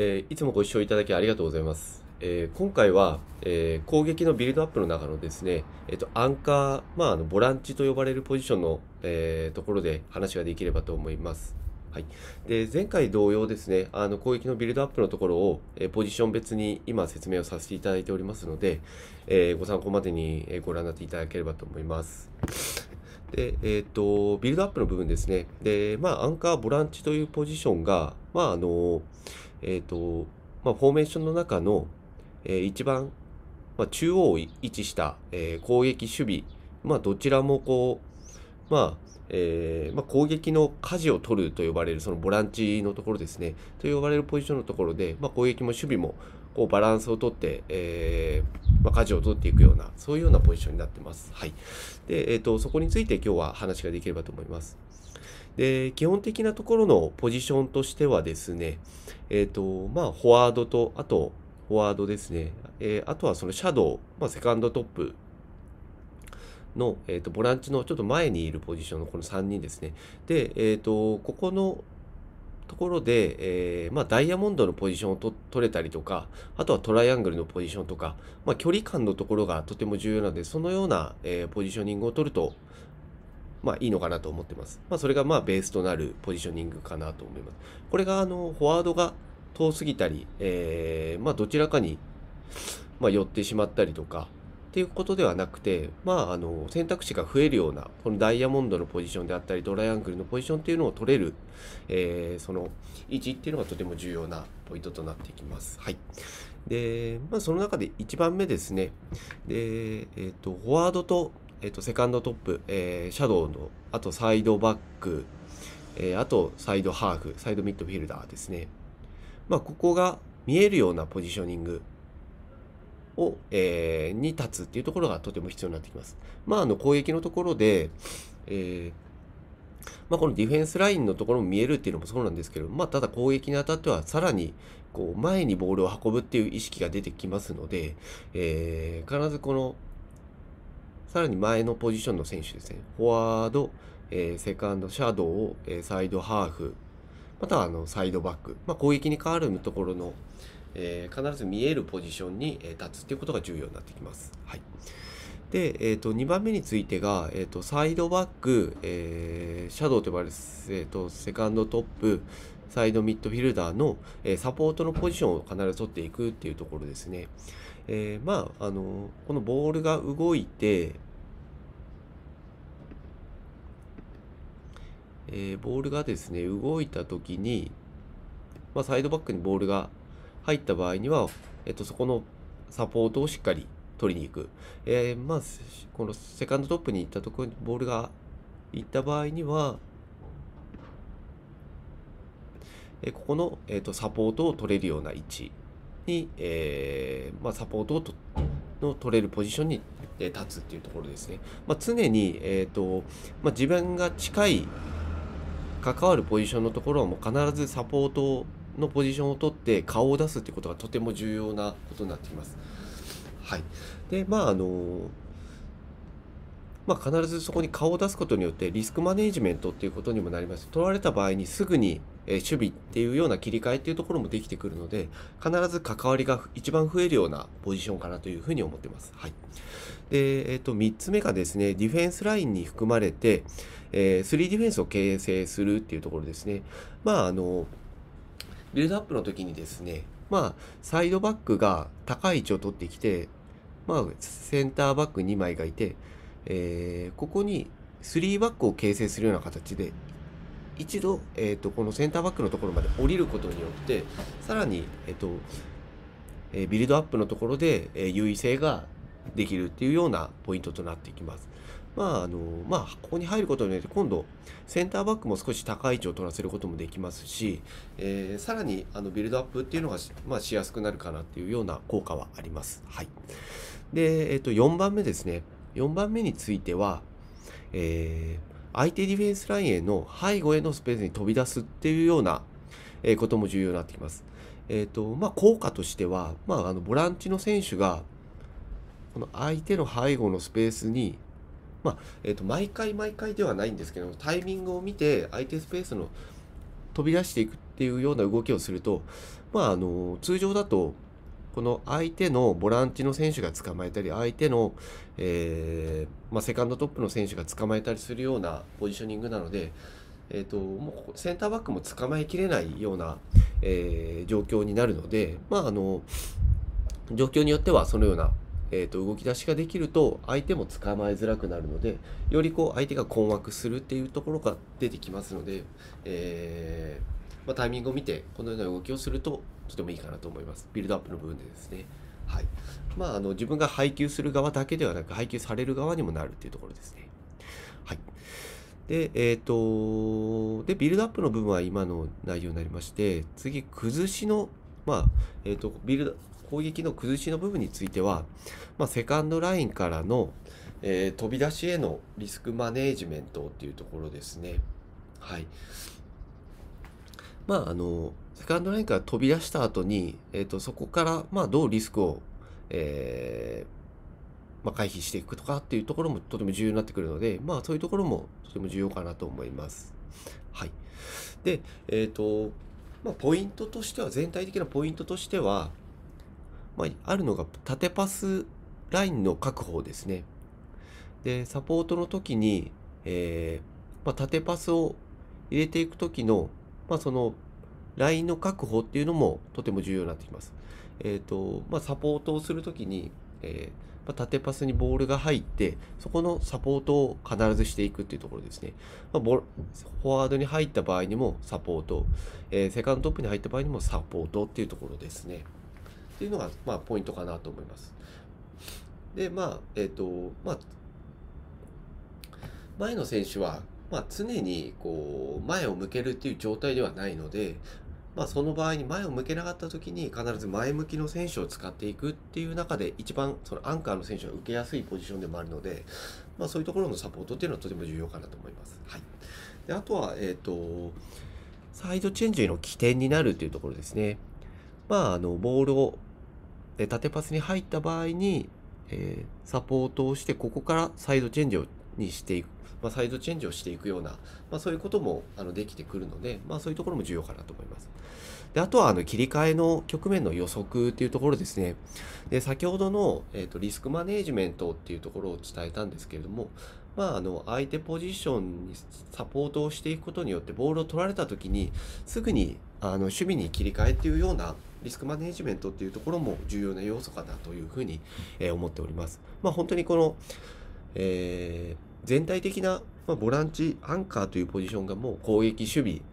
えー、いつもご視聴いただきありがとうございます。えー、今回は、えー、攻撃のビルドアップの中のですね、えっ、と、アンカー、まあ、あの、ボランチと呼ばれるポジションの、えところで話ができればと思います。はい。で、前回同様ですね、あの、攻撃のビルドアップのところを、えポジション別に今説明をさせていただいておりますので、えご参考までにご覧になっていただければと思います。で、えっ、ー、と、ビルドアップの部分ですね。で、まあ、アンカー、ボランチというポジションが、まあ、あの、えー、と、まあ、フォーメーションの中の、えー、一番、まあ、中央を位置した、えー、攻撃、守備、まあ、どちらもこう、まあ、えーまあ、攻撃の舵を取ると呼ばれるそのボランチのところですねと呼ばれるポジションのところで、まあ、攻撃も守備もこうバランスを取って、えーまあ、舵を取っていくようなそういうようなポジションになってます。はいでえーとそこについて今日は話ができればと思います。で、基本的なところのポジションとしてはですね、えと、まあ、フォワードと、あと、フォワードですね、えー、あとはそのシャドウ、まあ、セカンドトップの、えーと、ボランチのちょっと前にいるポジションのこの3人ですね。で、えーとここのところで、えー、まあ、ダイヤモンドのポジションをと取れたりとか、あとはトライアングルのポジションとか、まあ、距離感のところがとても重要なので、そのような、えー、ポジショニングを取ると、まあいいのかなと思ってます。まあそれがまあベースとなるポジショニングかなと思います。これがあのフォワードが遠すぎたり、えー、まあどちらかに、まあ、寄ってしまったりとかっていうことではなくて、まああの選択肢が増えるような、このダイヤモンドのポジションであったり、トライアングルのポジションっていうのを取れる、えー、その位置っていうのがとても重要なポイントとなっていきます。はい。で、まあその中で1番目ですね。で、えっ、ー、と、フォワードとえっ、と、セカンドトップ、えー、シャドウの、あとサイドバック、えー、あとサイドハーフ、サイドミッドフィルダーですね。まあ、ここが見えるようなポジショニングを、えー、に立つっていうところがとても必要になってきます。まあ、あの攻撃のところで、えー、まあ、このディフェンスラインのところも見えるっていうのもそうなんですけど、まあ、ただ攻撃にあたってはさらにこう前にボールを運ぶっていう意識が出てきますので、えー、必ずこのさらに前のポジションの選手ですね、フォワード、えー、セカンド、シャドウ、えー、サイドハーフ、またはあのサイドバック、まあ、攻撃に変わるところの、えー、必ず見えるポジションに立つということが重要になってきます。はいで、えー、と2番目についてが、えー、とサイドバック、えー、シャドウと呼ばれる、えー、とセカンドトップ、サイドミッドフィルダーの、えー、サポートのポジションを必ず取っていくっていうところですね。えー、まあ、あの、このボールが動いて、えー、ボールがですね、動いた時に、まあ、サイドバックにボールが入った場合には、えっと、そこのサポートをしっかり取りに行く。えー、まあ、このセカンドトップに行ったところにボールが行った場合には、えここの、えー、とサポートを取れるような位置に、えー、まあ、サポートをの取れるポジションに立つっていうところですね。まあ、常に、えーとまあ、自分が近い関わるポジションのところはもう必ずサポートのポジションを取って顔を出すってことがとても重要なことになってきます。はい、でまああのまあ、必ずそこに顔を出すことによってリスクマネジメントっていうことにもなります取られた場合にすぐにえ守備っていうような切り替えっていうところもできてくるので、必ず関わりが一番増えるようなポジションかなというふうに思ってます。はい。で、えっ、と、3つ目がですね、ディフェンスラインに含まれて、えー、3ディフェンスを形成するっていうところですね。まあ、あの、ビルドアップの時にですね、まあ、サイドバックが高い位置を取ってきて、まあ、センターバック2枚がいて、えー、ここに3バックを形成するような形で一度、えーと、このセンターバックのところまで降りることによってさらに、えーとえー、ビルドアップのところで、えー、優位性ができるっていうようなポイントとなっていきます。まああのまあ、ここに入ることによって今度センターバックも少し高い位置を取らせることもできますし、えー、さらにあのビルドアップっていうのがし,、まあ、しやすくなるかなっていうような効果はあります。はい、で、えっと4番目ですね4番目については、えー相手ディフェンスラインへの背後へのスペースに飛び出すっていうようなことも重要になってきます。えーとまあ、効果としては、まあ、あのボランチの選手がこの相手の背後のスペースに、まあ、えー、と毎回毎回ではないんですけどタイミングを見て相手スペースの飛び出していくっていうような動きをすると、まあ、あの通常だとこの相手のボランチの選手が捕まえたり、相手の、えー、まあ、セカンドトップの選手が捕まえたりするようなポジショニングなので、えーと、もうセンターバックも捕まえきれないような、えー、状況になるので、まあ、あの状況によってはそのような、えーと、と動き出しができると相手も捕まえづらくなるのでよりこう相手が困惑するっていうところが出てきますので、えーまあ、タイミングを見てこのような動きをするととてもいいかなと思いますビルドアップの部分でですねはいまあ、あの自分が配給する側だけではなく配給される側にもなるっていうところですねはいで、えっ、ー、と、で、ビルドアップの部分は今の内容になりまして、次、崩しの、まあ、えっ、ー、と、ビルド、攻撃の崩しの部分については、まあ、セカンドラインからの、えー、飛び出しへのリスクマネージメントっていうところですね。はい。まあ、あの、セカンドラインから飛び出した後に、えっ、ー、と、そこから、まあ、どうリスクを、えー、まあ、回避していくとかっていうところもとても重要になってくるので、まあ、そういうところもとても重要かなと思います。はい。で、えっ、ー、と、まあ、ポイントとしては、全体的なポイントとしては、まあ、あるのが縦パスラインの確保ですね。で、サポートの時に、えーまあ、縦パスを入れていく時のまあ、そのラインの確保っていうのもとても重要になってきます。えーとまあ、サポートをするときに、えーまあ、縦パスにボールが入って、そこのサポートを必ずしていくっていうところですね。まあ、フォワードに入った場合にもサポート、えー、セカンドトップに入った場合にもサポートっていうところですね。っていうのが、まあ、ポイントかなと思います。で、まあ、えっ、ー、と、まあ、前の選手はまあ、常にこう前を向けるっていう状態ではないので、まあ、その場合に前を向けなかった時に必ず前向きの選手を使っていくっていう中で一番そのアンカーの選手が受けやすいポジションでもあるので、まあ、そういうところのサポートっていうのはとても重要かなと思います。はい、であとは、えっ、ー、とサイドチェンジの起点になるというところですね。まあ、あのボールを縦パスに入った場合に、えー、サポートをしてここからサイドチェンジをにしていくまあ、サイズチェンジをしていくような、まあ、そういうこともあのできてくるので、まあ、そういうところも重要かなと思います。であとはあの切り替えの局面の予測っていうところですね。で先ほどの、えーと、リスクマネージメントというところを伝えたんですけれども、まあ、あの相手ポジションにサポートをしていくことによってボールを取られた時にすぐにあの守備に切り替えっていうようなリスクマネジメントというところも重要な要素かなというふうに、えー、思っております。まあ、本当にこの、えー全体的な、まあ、ボランチ、アンカーというポジションがもう攻撃、守備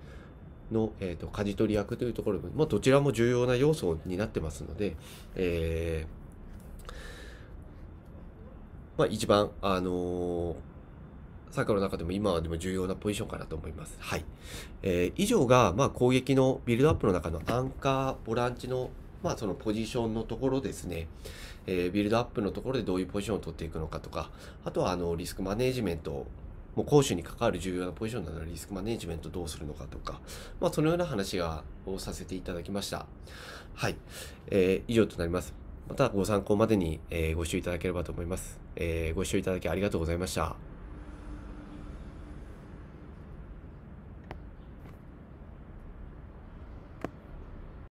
の、えーと、舵取り役というところも、まあ、どちらも重要な要素になってますので、えーまあ、一番、あのー、サッカーの中でも今はでも重要なポジションかなと思います。はい。えー、以上が、まあ、攻撃のビルドアップの中のアンカー、ボランチのまあ、そのポジションのところですね。えー、ビルドアップのところでどういうポジションを取っていくのかとか、あとはあのリスクマネジメントもう攻守に関わる重要なポジションなのでリスクマネジメントどうするのかとか、まあ、そのような話がをさせていただきました。はい。えー、以上となります。またご参考までに、えー、ご視聴いただければと思います。えー、ご視聴いただきありがとうございました。